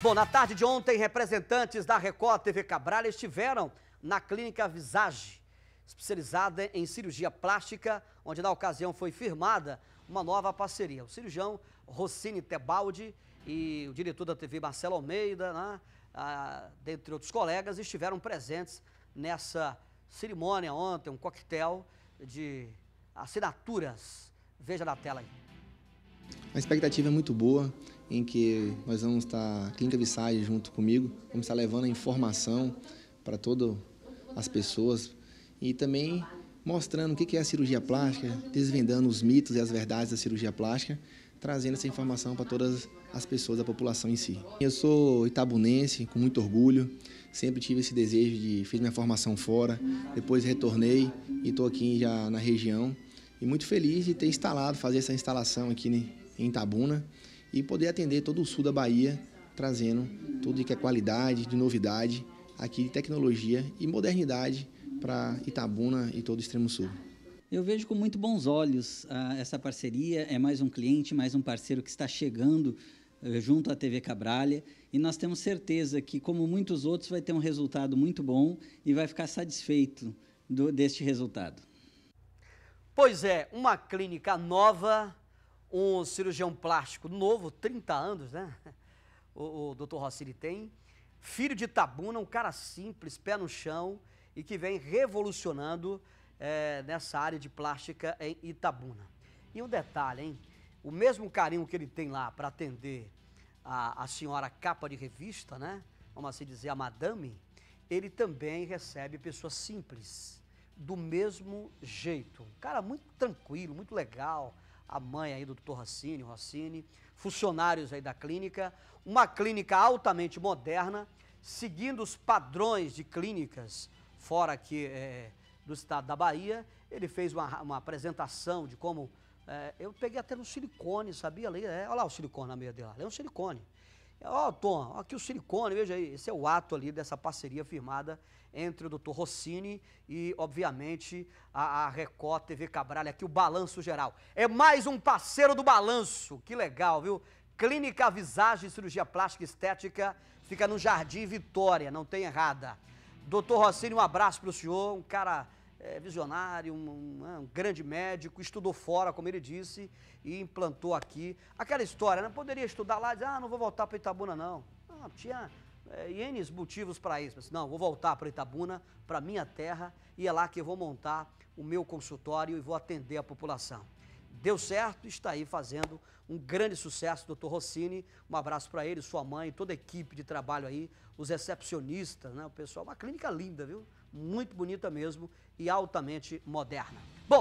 Bom, na tarde de ontem, representantes da Record TV Cabral estiveram na clínica Visage, especializada em cirurgia plástica, onde na ocasião foi firmada uma nova parceria. O cirurgião Rossini Tebaldi e o diretor da TV Marcelo Almeida, né, dentre outros colegas, estiveram presentes nessa cerimônia ontem, um coquetel de assinaturas. Veja na tela aí. A expectativa é muito boa, em que nós vamos estar, Clínica Visage junto comigo, vamos estar levando a informação para todas as pessoas e também mostrando o que é a cirurgia plástica, desvendando os mitos e as verdades da cirurgia plástica, trazendo essa informação para todas as pessoas, da população em si. Eu sou itabunense, com muito orgulho, sempre tive esse desejo de... fiz minha formação fora, depois retornei e estou aqui já na região. E muito feliz de ter instalado, fazer essa instalação aqui né? em Tabuna né? e poder atender todo o sul da Bahia, trazendo tudo que é qualidade, de novidade aqui de tecnologia e modernidade para Itabuna né, e todo o extremo sul. Eu vejo com muito bons olhos ah, essa parceria. É mais um cliente, mais um parceiro que está chegando eh, junto à TV Cabralha. E nós temos certeza que, como muitos outros, vai ter um resultado muito bom e vai ficar satisfeito do, deste resultado. Pois é, uma clínica nova um cirurgião plástico novo, 30 anos, né? O, o Dr. Rossini tem. Filho de Tabuna, um cara simples, pé no chão e que vem revolucionando é, nessa área de plástica em Itabuna. E um detalhe, hein? O mesmo carinho que ele tem lá para atender a, a senhora capa de revista, né? Vamos assim dizer, a madame, ele também recebe pessoas simples, do mesmo jeito. Um cara muito tranquilo, muito legal, a mãe aí do Dr Racine, Rossini, funcionários aí da clínica, uma clínica altamente moderna, seguindo os padrões de clínicas fora aqui é, do estado da Bahia, ele fez uma, uma apresentação de como, é, eu peguei até no silicone, sabia? É, olha lá o silicone na meia dele, é um silicone. Ó, oh, Tom, aqui o silicone, veja aí, esse é o ato ali dessa parceria firmada entre o doutor Rossini e, obviamente, a, a Record TV Cabralha, aqui o Balanço Geral. É mais um parceiro do Balanço, que legal, viu? Clínica Visagem Cirurgia Plástica e Estética, fica no Jardim Vitória, não tem errada. Doutor Rossini, um abraço para o senhor, um cara é, visionário, um, um, né, um, grande médico, estudou fora, como ele disse, e implantou aqui. Aquela história, né? Poderia estudar lá e dizer, ah, não vou voltar para Itabuna, não. Não, tinha é, motivos para isso. Mas, não, vou voltar para Itabuna, para minha terra, e é lá que eu vou montar o meu consultório e vou atender a população deu certo, e está aí fazendo um grande sucesso, doutor Rossini. Um abraço para ele, sua mãe, toda a equipe de trabalho aí, os recepcionistas, né, o pessoal. Uma clínica linda, viu? Muito bonita mesmo e altamente moderna. Bom,